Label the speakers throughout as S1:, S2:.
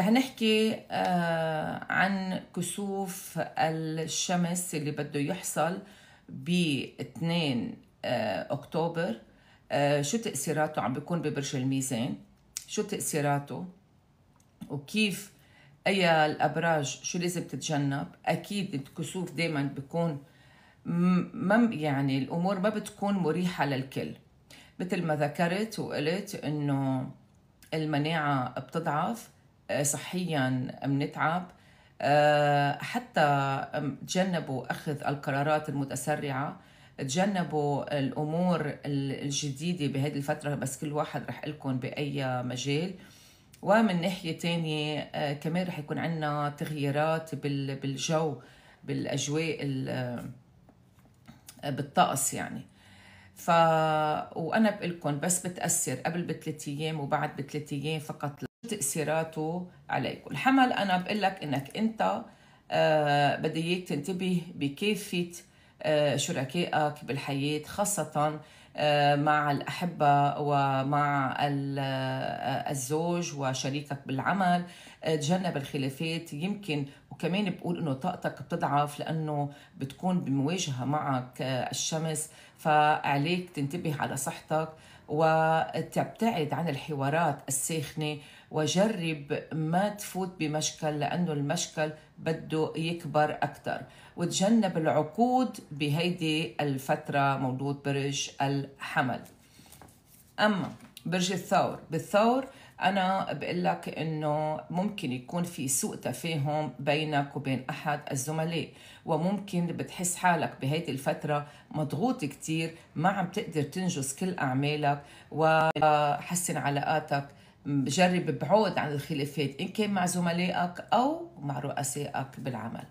S1: رح نحكي آه، عن كسوف الشمس اللي بده يحصل ب 2 آه، اكتوبر آه، شو تاثيراته عم بيكون ببرج الميزان شو تاثيراته وكيف اي الابراج شو لازم تتجنب اكيد الكسوف دائما بيكون ما يعني الامور ما بتكون مريحه للكل مثل ما ذكرت وقلت انه المناعه بتضعف آه، صحيا بنتعب آه، حتى تجنبوا اخذ القرارات المتسرعه تجنبوا الامور الجديده بهذه الفتره بس كل واحد رح لكم باي مجال ومن ناحيه تانية آه، كمان رح يكون عندنا تغييرات بالجو بالاجواء بالطقس يعني ف وانا بقول لكم بس بتاثر قبل بثلاث ايام وبعد بثلاث ايام فقط تأثيراته عليك الحمل أنا بقول لك إنك أنت آه بدي إياك تنتبه بكيفية آه شركائك بالحياة خاصة آه، مع الأحبة ومع آه، الزوج وشريكك بالعمل آه، تجنب الخلافات يمكن وكمان بقول انه طاقتك بتضعف لانه بتكون بمواجهه معك الشمس فعليك تنتبه على صحتك وتبتعد عن الحوارات الساخنه وجرب ما تفوت بمشكل لأنه المشكل بده يكبر أكثر وتجنب العقود بهيدي الفترة مولود برج الحمل أما برج الثور بالثور انا بقول لك انه ممكن يكون في سوء تفاهم بينك وبين احد الزملاء وممكن بتحس حالك بهيدي الفتره مضغوط كتير ما عم تقدر تنجز كل اعمالك وحسن علاقاتك جرب بعود عن الخلافات إن كان مع زملائك أو مع رؤسائك بالعمل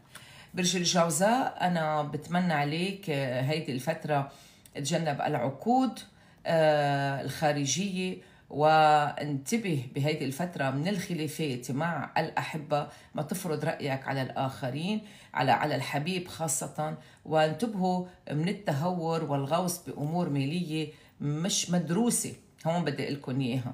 S1: برج الجوزاء أنا بتمنى عليك آه، هيدي الفترة تجنب العقود آه، الخارجية وانتبه بهيدي الفترة من الخلافات مع الأحبة ما تفرض رأيك على الآخرين على على الحبيب خاصة وانتبهوا من التهور والغوص بأمور مالية مش مدروسة هون بدي لكم إياها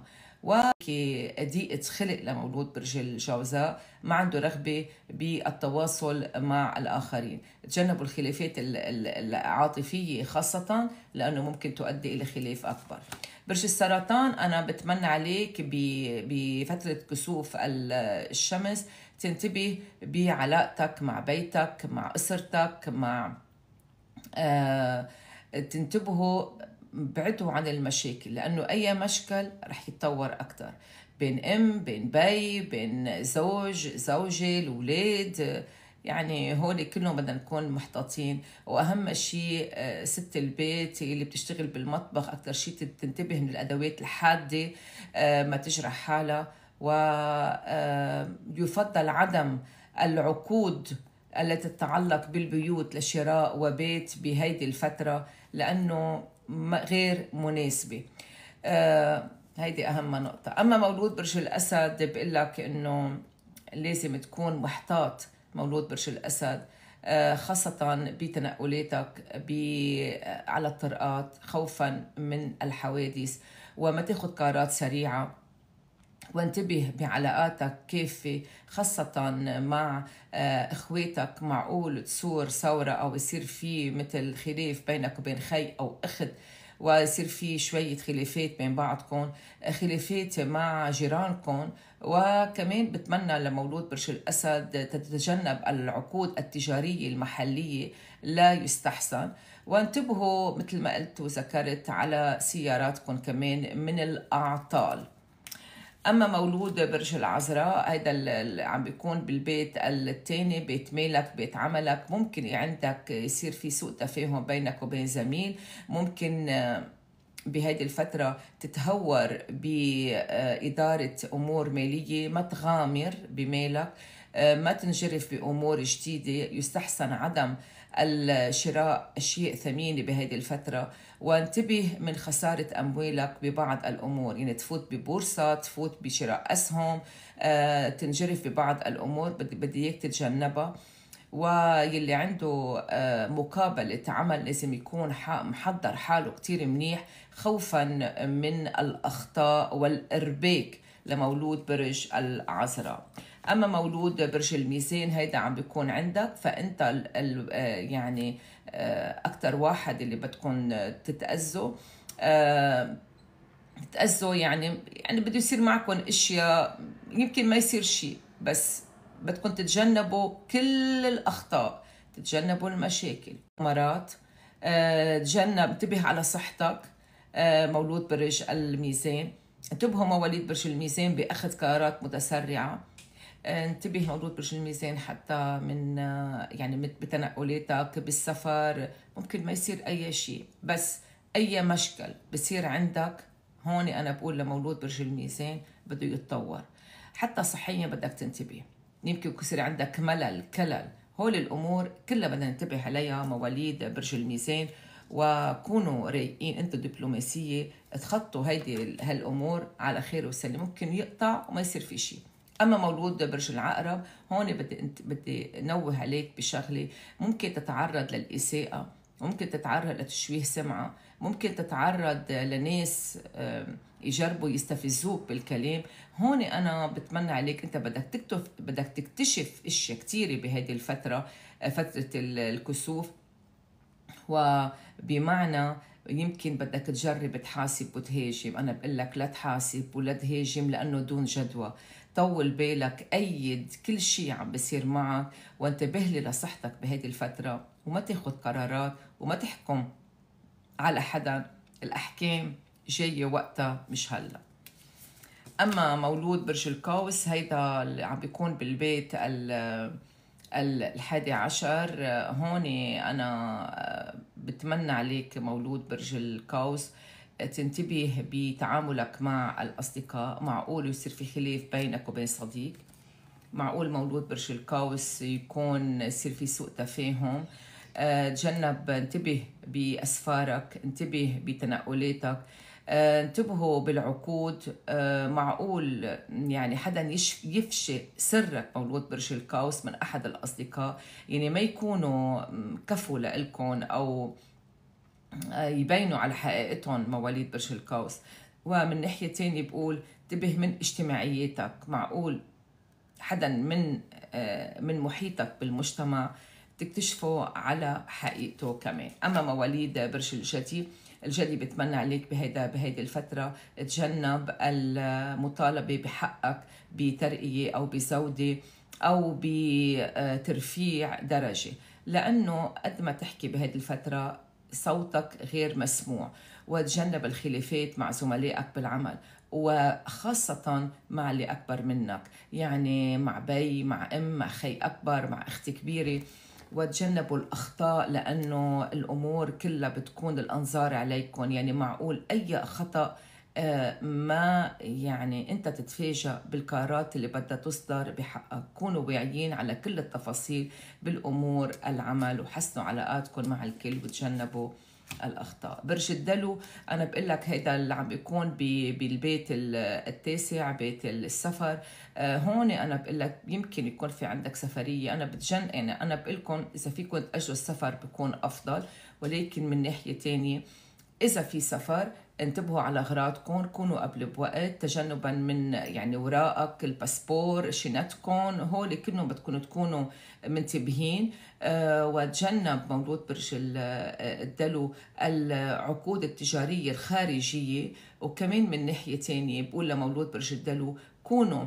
S1: كضيقة خلق لمولود برج الجوزاء ما عنده رغبة بالتواصل مع الآخرين تجنبوا الخلافات العاطفية خاصة لأنه ممكن تؤدي إلى خلاف أكبر برج السرطان أنا بتمنى عليك بفترة كسوف الشمس تنتبه بعلاقتك مع بيتك مع أسرتك مع آه تنتبهوا بعدوا عن المشاكل لأنه أي مشكل رح يتطور أكثر بين أم بين بي بين زوج زوجة الأولاد يعني هول كلهم بدنا نكون محتاطين واهم شيء آه، ست البيت اللي بتشتغل بالمطبخ اكثر شيء تنتبه من الادوات الحاده آه، ما تجرح حالها ويفضل آه، عدم العقود التي تتعلق بالبيوت لشراء وبيت بهيدي الفتره لانه غير مناسبه آه هيدي اهم نقطه اما مولود برج الاسد بقول لك انه لازم تكون محتاط مولود برج الاسد آه خاصة بتنقلاتك على الطرقات خوفا من الحوادث وما تاخذ قرارات سريعة وانتبه بعلاقاتك كيف خاصة مع آه، اخواتك معقول تصور ثورة او يصير في مثل خلاف بينك وبين خي او اخت ويصير في شوية خلافات بين بعضكم خلافات مع جيرانكم وكمان بتمنى لمولود برج الأسد تتجنب العقود التجارية المحلية لا يستحسن وانتبهوا مثل ما قلت وذكرت على سياراتكم كمان من الأعطال اما مولود برج العذراء هذا اللي عم بيكون بالبيت الثاني بيت مالك بيت عملك ممكن عندك يصير في سوء تفاهم بينك وبين زميل ممكن آه، بهذه الفترة تتهور بإدارة أمور مالية ما تغامر بمالك آه، ما تنجرف بأمور جديدة يستحسن عدم الشراء أشياء ثمينة بهذه الفترة وانتبه من خسارة أموالك ببعض الأمور يعني تفوت ببورصة تفوت بشراء أسهم آه، تنجرف ببعض الأمور بدي إياك تتجنبها واللي عنده آه، مقابلة عمل لازم يكون محضر حاله كتير منيح خوفا من الأخطاء والإرباك لمولود برج العذراء اما مولود برج الميزان هيدا عم بيكون عندك فانت الـ الـ آه، يعني آه، اكثر واحد اللي بدكم آه، تتاذوا تتاذوا يعني يعني بده يصير معكم اشياء يمكن ما يصير شيء بس بدكم تتجنبوا كل الاخطاء تتجنبوا المشاكل مرات تجنب انتبه على صحتك مولود برج الميزان انتبهوا مواليد برج الميزان باخذ قرارات متسرعه آه، انتبه موضوع برج الميزان حتى من آه، يعني بتنقلاتك بالسفر ممكن ما يصير اي شيء بس اي مشكل بصير عندك هون انا بقول لمولود برج الميزان بده يتطور حتى صحيا بدك تنتبه يمكن يصير عندك ملل كلل هول الامور كلها بدنا ننتبه عليها مواليد برج الميزان وكونوا رايقين انتم دبلوماسيه تخطوا هيدي هالامور على خير وسلم ممكن يقطع وما يصير في شيء اما مولود برج العقرب هون بدي انت بدي نوه عليك بشغله ممكن تتعرض للاساءه ممكن تتعرض لتشويه سمعه ممكن تتعرض لناس يجربوا يستفزوك بالكلام هون انا بتمنى عليك انت بدك تكتف بدك تكتشف اشياء كثيره بهذه الفتره آه، فتره الكسوف وبمعنى يمكن بدك تجرب تحاسب وتهاجم انا بقول لك لا تحاسب ولا تهاجم لانه دون جدوى طول بالك أيد كل شيء عم بصير معك وانتبه لي لصحتك بهيدي الفترة وما تاخد قرارات وما تحكم على حدا الأحكام جاية وقتها مش هلا أما مولود برج القوس هيدا اللي عم بيكون بالبيت الحادي عشر هون أنا آه، بتمنى عليك مولود برج القوس تنتبه بتعاملك مع الأصدقاء معقول يصير في خلاف بينك وبين صديق معقول مولود برج القوس يكون يصير في سوء تفاهم آه، تجنب انتبه بأسفارك انتبه بتنقلاتك آه، انتبهوا بالعقود آه، معقول يعني حدا يفشي سرك مولود برج القوس من احد الاصدقاء يعني ما يكونوا كفوا لإلكم او يبينوا على حقيقتهم مواليد برج القوس ومن ناحية تانية بقول انتبه من اجتماعياتك معقول حدا من آه، من محيطك بالمجتمع تكتشفه على حقيقته كمان أما مواليد برج الجدي الجدي بتمنى عليك بهيدا بهيدي الفترة تجنب المطالبة بحقك بترقية أو بزودة أو بترفيع درجة لأنه قد ما تحكي بهيدي الفترة صوتك غير مسموع وتجنب الخلافات مع زملائك بالعمل وخاصة مع اللي أكبر منك يعني مع بي مع أم مع خي أكبر مع أختي كبيرة وتجنبوا الأخطاء لأنه الأمور كلها بتكون الأنظار عليكم يعني معقول أي خطأ آه، ما يعني انت تتفاجأ بالقرارات اللي بدها تصدر بحقك كونوا واعيين على كل التفاصيل بالامور العمل وحسنوا علاقاتكم مع الكل وتجنبوا الاخطاء برج الدلو انا بقول لك هيدا اللي عم بيكون بالبيت التاسع بيت السفر آه، هون انا بقول لك يمكن يكون في عندك سفريه انا بتجن انا يعني انا بقول لكم اذا فيكم تاجلوا السفر بكون افضل ولكن من ناحيه ثانيه اذا في سفر انتبهوا على اغراضكم كونوا قبل بوقت تجنبا من يعني وراءك الباسبور شنطكم هول كلهم بدكم تكونوا منتبهين أه وتجنب مولود برج آه، الدلو العقود التجاريه الخارجيه وكمان من ناحيه ثانيه بقول لمولود برج الدلو كونوا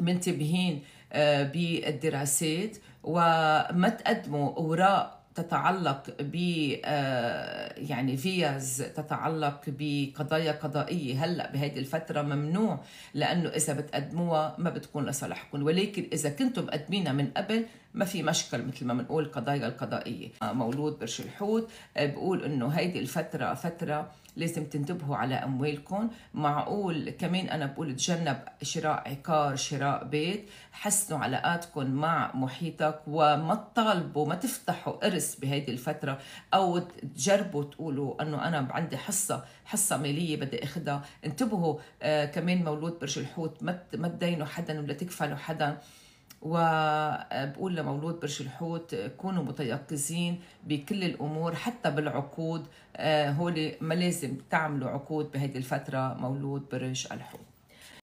S1: منتبهين آه، بالدراسات وما تقدموا اوراق تتعلق ب آه، يعني فيز تتعلق بقضايا قضائيه هلا بهيدي الفتره ممنوع لانه اذا بتقدموها ما بتكون لصالحكم ولكن اذا كنتم مقدمينها من قبل ما في مشكل مثل ما بنقول قضايا القضائيه آه، مولود برج الحوت آه، بقول انه هيدي الفتره فتره لازم تنتبهوا على اموالكم معقول كمان انا بقول تجنب شراء عقار شراء بيت حسنوا علاقاتكم مع محيطك وما تطالبوا ما تفتحوا ارس بهيدي الفتره او تجربوا تقولوا انه انا عندي حصه حصه ماليه بدي اخذها انتبهوا آه كمان مولود برج الحوت ما ما تدينوا حدا ولا تكفلوا حدا وبقول لمولود برج الحوت كونوا متيقظين بكل الامور حتى بالعقود آه، هولي ما لازم تعملوا عقود بهذه الفتره مولود برج الحوت